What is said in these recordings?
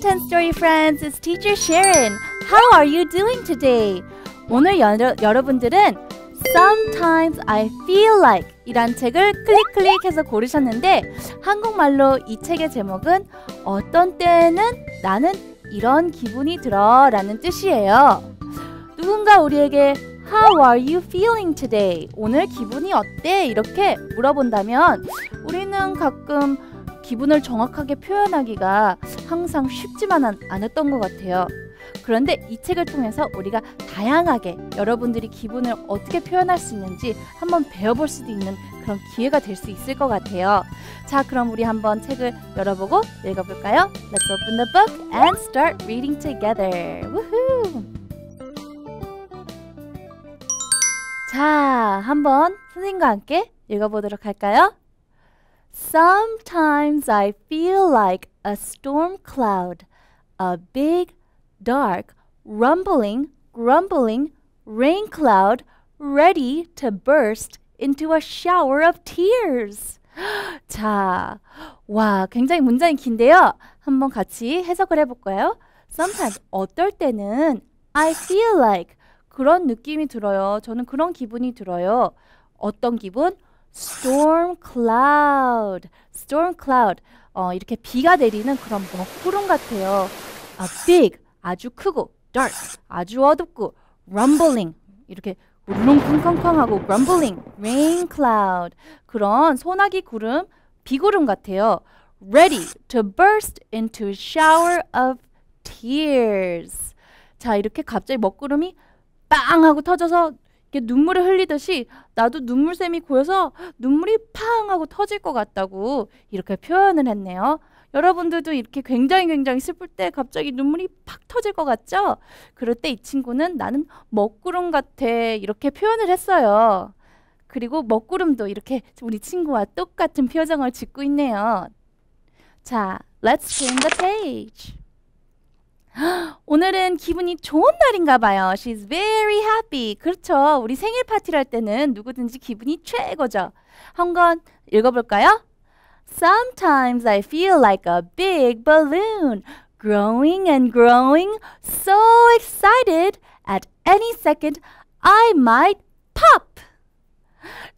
10 Story Friends, it's teacher Sharon. How are you doing today? 오늘 여러, 여러분들은 Sometimes I Feel Like 이란 책을 클릭 클릭해서 고르셨는데 한국말로 이 책의 제목은 어떤 때에는 나는 이런 기분이 들어 라는 뜻이에요. 누군가 우리에게 How are you feeling today? 오늘 기분이 어때? 이렇게 물어본다면 우리는 가끔 기분을 정확하게 표현하기가 항상 쉽지만 은 않았던 것 같아요. 그런데 이 책을 통해서 우리가 다양하게 여러분들이 기분을 어떻게 표현할 수 있는지 한번 배워볼 수도 있는 그런 기회가 될 수 있을 것 같아요. 자, 그럼 우리 한번 책을 열어보고 읽어볼까요? Let's open the book and start reading together. 우후! 자, 한번 선생님과 함께 읽어보도록 할까요? Sometimes I feel like a storm cloud, a big, dark, rumbling, grumbling rain cloud ready to burst into a shower of tears. 자, 와, 굉장히 문장이 긴데요. 한번 같이 해석을 해볼까요? Sometimes, 어떨 때는 I feel like 그런 느낌이 들어요. 저는 그런 기분이 들어요. 어떤 기분? storm cloud, storm cloud. 어, 이렇게 비가 내리는 그런 먹구름 같아요. 아, big, 아주 크고, dark, 아주 어둡고, rumbling, 이렇게 울렁쿵쾅쾅하고, rumbling, rain cloud. 그런 소나기 구름, 비구름 같아요. ready to burst into a shower of tears. 자, 이렇게 갑자기 먹구름이 빵 하고 터져서 이게 눈물을 흘리듯이 나도 눈물샘이 고여서 눈물이 팡 하고 터질 것 같다고 이렇게 표현을 했네요. 여러분들도 이렇게 굉장히 굉장히 슬플 때 갑자기 눈물이 팍 터질 것 같죠? 그럴 때 이 친구는 나는 먹구름 같아 이렇게 표현을 했어요. 그리고 먹구름도 이렇게 우리 친구와 똑같은 표정을 짓고 있네요. 자, let's turn the page. 오늘은 기분이 좋은 날인가 봐요. She's very happy. 그렇죠. 우리 생일 파티를 할 때는 누구든지 기분이 최고죠. 한건 읽어볼까요? Sometimes I feel like a big balloon, growing and growing, so excited at any second I might pop.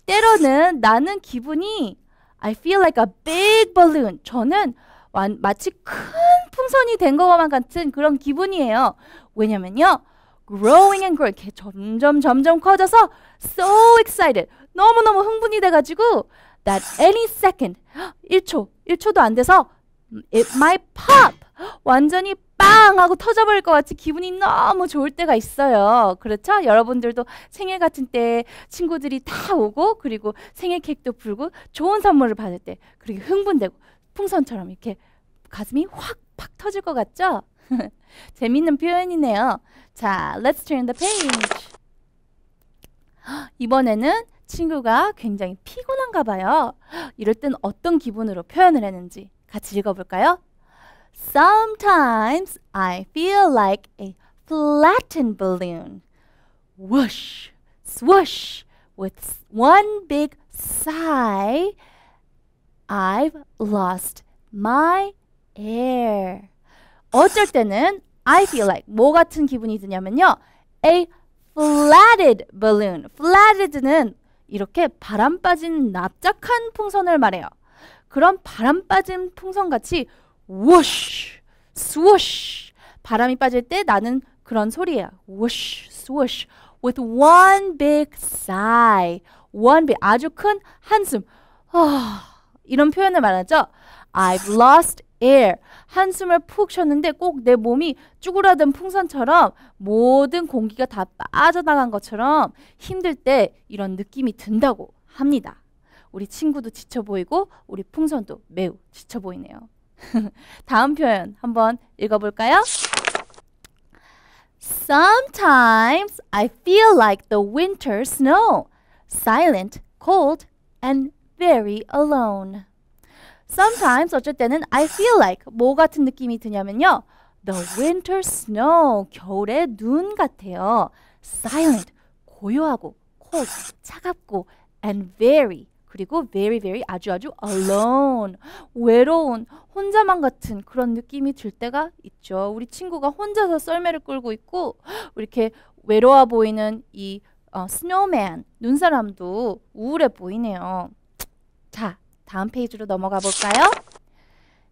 때로는 나는 기분이 I feel like a big balloon. 저는 마치 큰 풍선이 된 것과 같은 그런 기분이에요. 왜냐면요. growing and growing 점점 점점 커져서 so excited 너무너무 흥분이 돼가지고 that any second 1초 1초도 안 돼서 it might pop 완전히 빵 하고 터져버릴 것 같이 기분이 너무 좋을 때가 있어요. 그렇죠? 여러분들도 생일 같은 때 친구들이 다 오고 그리고 생일 케이크도 풀고 좋은 선물을 받을 때그렇게 흥분되고 풍선처럼 이렇게 가슴이 확팍 터질 것 같죠? 재밌는 표현이네요. 자, let's turn the page. 이번에는 친구가 굉장히 피곤한가 봐요. 이럴 땐 어떤 기분으로 표현을 했는지 같이 읽어볼까요? Sometimes I feel like a flattened balloon. Whoosh, swoosh, with one big sigh, I've lost my air. 어쩔 때는 I feel like 뭐 같은 기분이 드냐면요. A flatted balloon. flatted는 이렇게 바람 빠진 납작한 풍선을 말해요. 그런 바람 빠진 풍선같이 whoosh, swoosh 바람이 빠질 때 나는 그런 소리야. whoosh, swoosh with one big sigh. one big 아주 큰 한숨. 어, 이런 표현을 말하죠. I've lost air. 한숨을 푹 쉬었는데 꼭 내 몸이 쭈그라든 풍선처럼 모든 공기가 다 빠져나간 것처럼 힘들 때 이런 느낌이 든다고 합니다. 우리 친구도 지쳐 보이고 우리 풍선도 매우 지쳐 보이네요. 다음 표현 한번 읽어볼까요? Sometimes I feel like the winter snow, silent, cold, and very alone. Sometimes 어쩔 때는 I feel like 뭐 같은 느낌이 드냐면요. The winter snow 겨울의 눈 같아요. Silent 고요하고 cold 차갑고 and very 그리고 very very 아주 아주 alone 외로운 혼자만 같은 그런 느낌이 들 때가 있죠. 우리 친구가 혼자서 썰매를 끌고 있고 이렇게 외로워 보이는 이 어, snowman 눈사람도 우울해 보이네요. 자 다음 페이지로 넘어가 볼까요?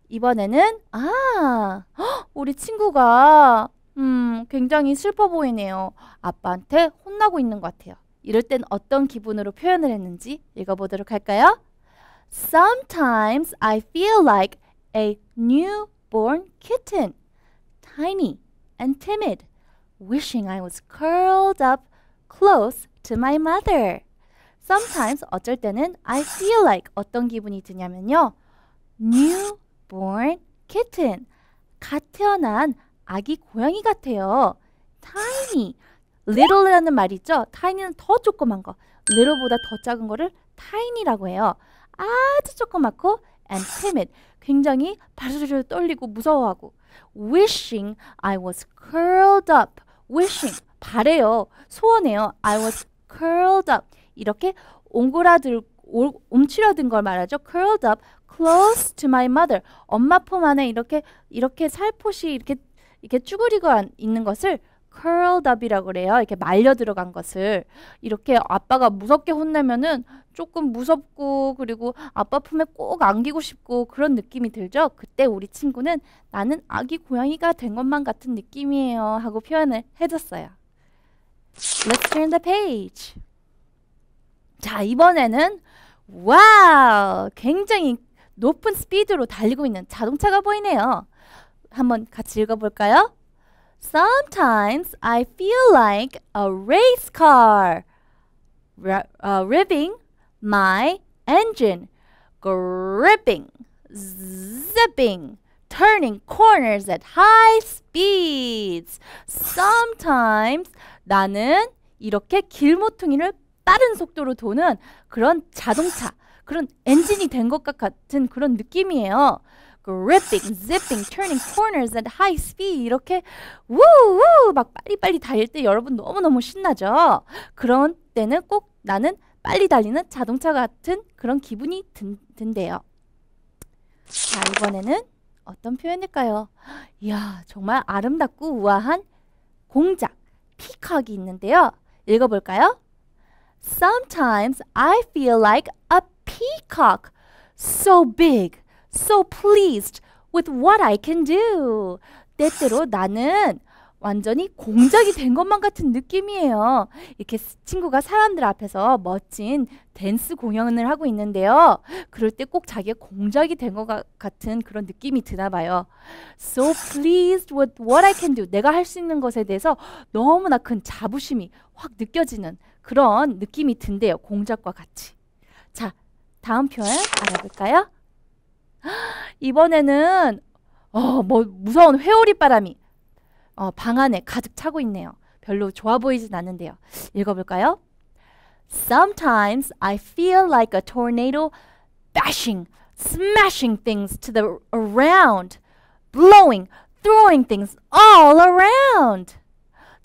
이번에는 아 우리 친구가 음 굉장히 슬퍼 보이네요. 아빠한테 혼나고 있는 것 같아요. 이럴 땐 어떤 기분으로 표현을 했는지 읽어보도록 할까요? Sometimes I feel like a newborn kitten, tiny and timid, wishing I was curled up close to my mother. Sometimes 어쩔 때는 I feel like 어떤 기분이 드냐면요. Newborn kitten 갓 태어난 아기 고양이 같아요. Tiny little라는 말 있죠. tiny는 더 조그만 거. little보다 더 작은 거를 tiny라고 해요. 아주 조그맣고 and timid 굉장히 발소리를 떨리고 무서워하고 wishing I was curled up wishing 바래요 소원해요 I was curled up 이렇게 옹그라들 올, 움츠려든 걸 말하죠. curled up close to my mother. 엄마 품 안에 이렇게 이렇게 살포시 이렇게 이렇게 쭈그리고 있는 것을 curled up이라고 그래요. 이렇게 말려 들어간 것을 이렇게 아빠가 무섭게 혼내면은 조금 무섭고 그리고 아빠 품에 꼭 안기고 싶고 그런 느낌이 들죠. 그때 우리 친구는 나는 아기 고양이가 된 것만 같은 느낌이에요 하고 표현을 해줬어요. Let's turn the page. 자, 이번에는 와우! 굉장히 높은 스피드로 달리고 있는 자동차가 보이네요. 한번 같이 읽어볼까요? Sometimes I feel like a race car uh, revving my engine, gripping, zipping, turning corners at high speeds. Sometimes 나는 이렇게 길모퉁이를 빠른 속도로 도는 그런 자동차, 그런 엔진이 된 것 같은 그런 느낌이에요. gripping, zipping, turning corners at high speed 이렇게 우우 막 빨리빨리 달릴 때 여러분 너무너무 신나죠? 그런 때는 꼭 나는 빨리 달리는 자동차 같은 그런 기분이 든, 든대요. 자, 이번에는 어떤 표현일까요? 이야, 정말 아름답고 우아한 공작, 피카기 있는데요. 읽어볼까요? Sometimes I feel like a peacock, so big, so pleased with what I can do. 때때로 나는 완전히 공작이 된 것만 같은 느낌이에요. 이렇게 친구가 사람들 앞에서 멋진 댄스 공연을 하고 있는데요. 그럴 때 꼭 자기가 공작이 된 것 같은 그런 느낌이 드나 봐요. So pleased with what I can do. 내가 할 수 있는 것에 대해서 너무나 큰 자부심이 확 느껴지는 그런 느낌이 든대요. 공작과 같이. 자, 다음 표현 알아볼까요? 이번에는 어, 뭐 무서운 회오리 바람이 어, 방 안에 가득 차고 있네요. 별로 좋아 보이진 않는데요. 읽어볼까요? Sometimes I feel like a tornado bashing, smashing things to the around, blowing, throwing things all around.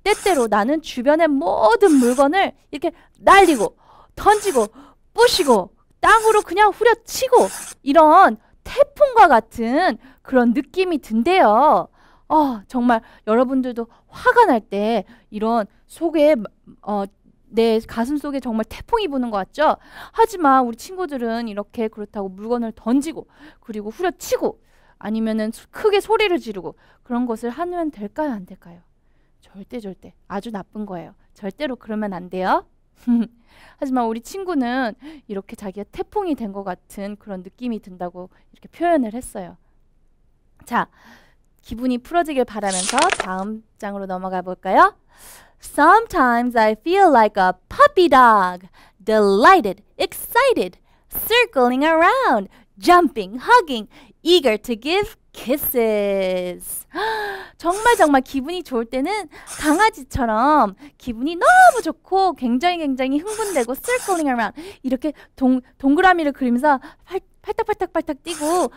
때때로 나는 주변의 모든 물건을 이렇게 날리고 던지고 부시고 땅으로 그냥 후려치고 이런 태풍과 같은 그런 느낌이 든대요. 어, 정말 여러분들도 화가 날 때 이런 속에 어, 내 가슴 속에 정말 태풍이 부는 것 같죠? 하지만 우리 친구들은 이렇게 그렇다고 물건을 던지고 그리고 후려치고 아니면은 크게 소리를 지르고 그런 것을 하면 될까요 안 될까요? 절대 절대 아주 나쁜 거예요. 절대로 그러면 안 돼요. 하지만 우리 친구는 이렇게 자기가 태풍이 된 것 같은 그런 느낌이 든다고 이렇게 표현을 했어요. 자, 기분이 풀어지길 바라면서 다음 장으로 넘어가 볼까요? Sometimes I feel like a puppy dog, delighted, excited, circling around, jumping, hugging, eager to give kisses. 정말 정말 기분이 좋을 때는 강아지처럼 기분이 너무 좋고 굉장히 굉장히 흥분되고 circling around 이렇게 동, 동그라미를 그리면서 활 팔딱팔딱팔딱 뛰고 헉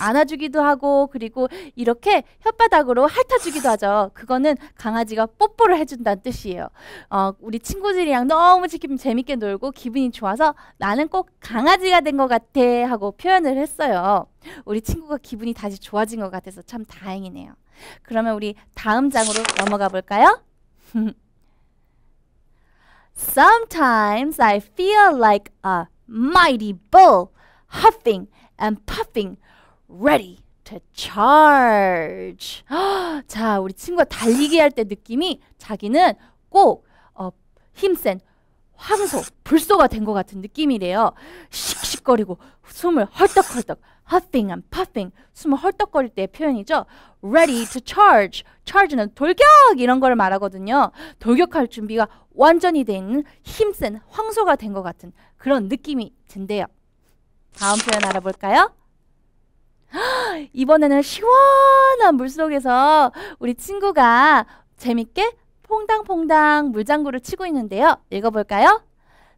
안아주기도 하고 그리고 이렇게 혓바닥으로 핥아주기도 하죠. 그거는 강아지가 뽀뽀를 해준다는 뜻이에요. 어, 우리 친구들이랑 너무 재밌게 놀고 기분이 좋아서 나는 꼭 강아지가 된 것 같아 하고 표현을 했어요. 우리 친구가 기분이 다시 좋아진 것 같아서 참 다행이네요. 그러면 우리 다음 장으로 넘어가 볼까요? Sometimes I feel like a mighty bull. huffing and puffing, ready to charge. 자, 우리 친구가 달리기 할 때 느낌이 자기는 꼭 어, 힘센 황소, 불소가 된 것 같은 느낌이래요. 씩씩거리고 숨을 헐떡헐떡 huffing and puffing 숨을 헐떡거릴 때의 표현이죠. ready to charge. charge는 돌격 이런 걸 말하거든요. 돌격할 준비가 완전히 돼 힘센 황소가 된 것 같은 그런 느낌이 든대요. 다음 표현 알아볼까요? 이번에는 시원한 물속에서 우리 친구가 재밌게 퐁당퐁당 물장구를 치고 있는데요. 읽어볼까요?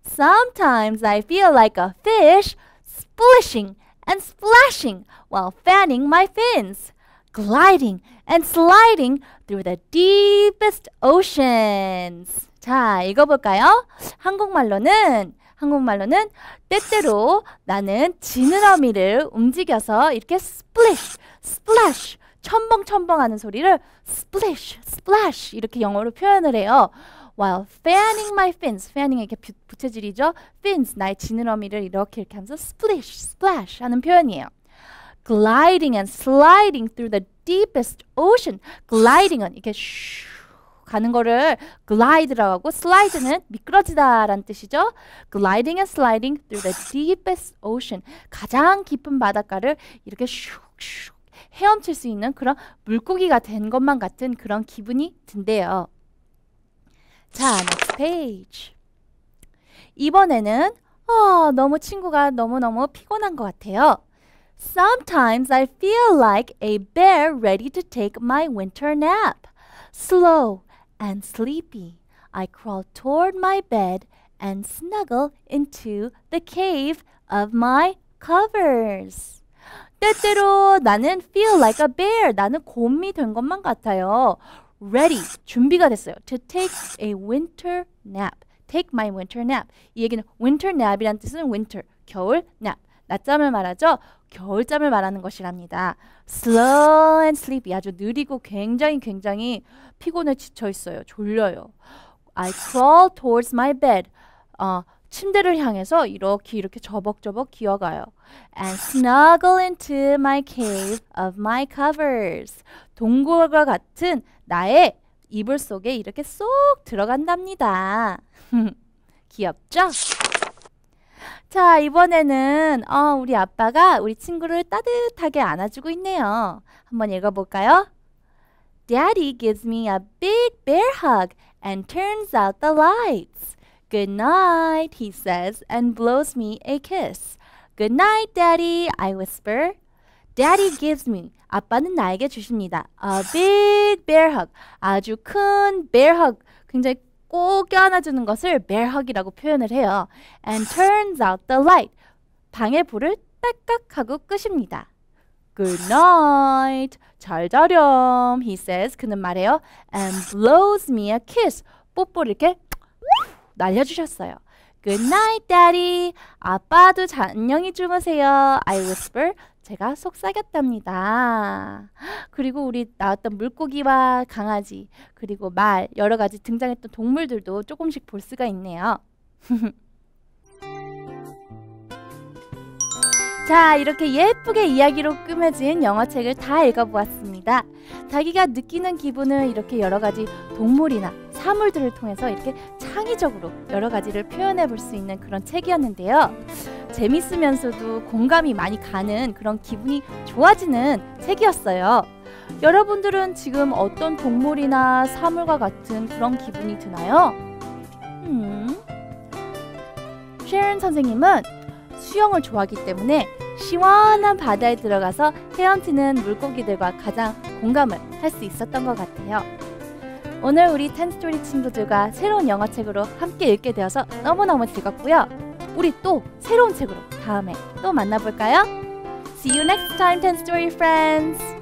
Sometimes I feel like a fish splishing and splashing while fanning my fins, gliding and sliding through the deepest oceans. 자, 읽어볼까요? 한국말로는 한국말로는 때때로 나는 지느러미를 움직여서 이렇게 splish, splash, 첨벙첨벙 하는 소리를 splish, splash 이렇게 영어로 표현을 해요. while fanning my fins, fanning 이렇게 부채질이죠. fins, 나의 지느러미를 이렇게 이렇게 하면서 splish, splash 하는 표현이에요. gliding and sliding through the deepest ocean. gliding은 이렇게 슈 가는 거를 glide라고 하고 slide는 미끄러지다라는 뜻이죠. gliding and sliding through the deepest ocean 가장 깊은 바닷가를 이렇게 슉슉 헤엄칠 수 있는 그런 물고기가 된 것만 같은 그런 기분이 든대요. 자, next page. 이번에는 어, 너무 친구가 너무너무 피곤한 것 같아요. Sometimes I feel like a bear ready to take my winter nap. Slow, and sleepy, I crawl toward my bed and snuggle into the cave of my covers. 때때로 나는 feel like a bear. 나는 곰이 된 것만 같아요. Ready. 준비가 됐어요. To take a winter nap. Take my winter nap. 이 얘기는 winter nap이란 뜻은 winter. 겨울 nap. 낮잠을 말하죠. 겨울잠을 말하는 것이랍니다. slow and sleepy 아주 느리고 굉장히 굉장히 피곤에 지쳐 있어요. 졸려요. I crawl towards my bed. 어, 침대를 향해서 이렇게 이렇게 저벅저벅 기어가요. And snuggle into my cave of my covers. 동굴과 같은 나의 이불 속에 이렇게 쏙 들어간답니다. 귀엽죠? 자, 이번에는 어, 우리 아빠가 우리 친구를 따뜻하게 안아주고 있네요. 한번 읽어볼까요? Daddy gives me a big bear hug and turns out the lights. Good night, he says and blows me a kiss. Good night, Daddy, I whisper. Daddy gives me. 아빠는 나에게 주십니다. A big bear hug. 아주 큰 bear hug. 굉장히 꼭 껴안아주는 것을 bear hug이라고 표현을 해요. And turns out the light. 방의 불을 딸깍 하고 끄십니다. Good night. 잘 자렴. He says. 그는 말해요. And blows me a kiss. 뽀뽀를 이렇게 날려주셨어요. Good night, daddy. 아빠도 안녕히 주무세요. I whisper. 제가 속삭였답니다. 그리고 우리 나왔던 물고기와 강아지, 그리고 말, 여러 가지 등장했던 동물들도 조금씩 볼 수가 있네요. 자, 이렇게 예쁘게 이야기로 꾸며진 영어책을 다 읽어보았습니다. 자기가 느끼는 기분을 이렇게 여러 가지 동물이나 사물들을 통해서 이렇게 창의적으로 여러 가지를 표현해 볼 수 있는 그런 책이었는데요. 재밌으면서도 공감이 많이 가는 그런 기분이 좋아지는 책이었어요. 여러분들은 지금 어떤 동물이나 사물과 같은 그런 기분이 드나요? 음. 쉐런 선생님은 수영을 좋아하기 때문에 시원한 바다에 들어가서 헤엄치는 물고기들과 가장 공감을 할 수 있었던 것 같아요. 오늘 우리 텐스토리 친구들과 새로운 영어책으로 함께 읽게 되어서 너무너무 즐겁고요. 우리 또 새로운 책으로 다음에 또 만나볼까요? See you next time, 10 Story Friends!